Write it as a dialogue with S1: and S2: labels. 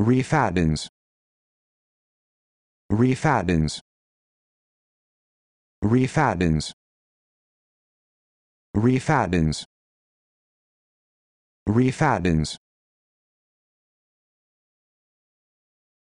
S1: refattens refattens refattens refattens refattens